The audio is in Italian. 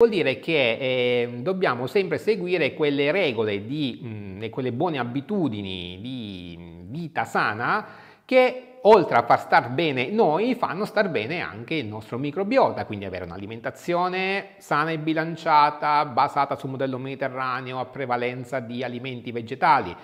Vuol dire che eh, dobbiamo sempre seguire quelle regole di, mh, mhmm, e quelle buone abitudini di mhmm, vita sana che oltre a far star bene noi, fanno star bene anche il nostro microbiota, quindi avere un'alimentazione sana e bilanciata, basata sul modello mediterraneo a prevalenza di alimenti vegetali,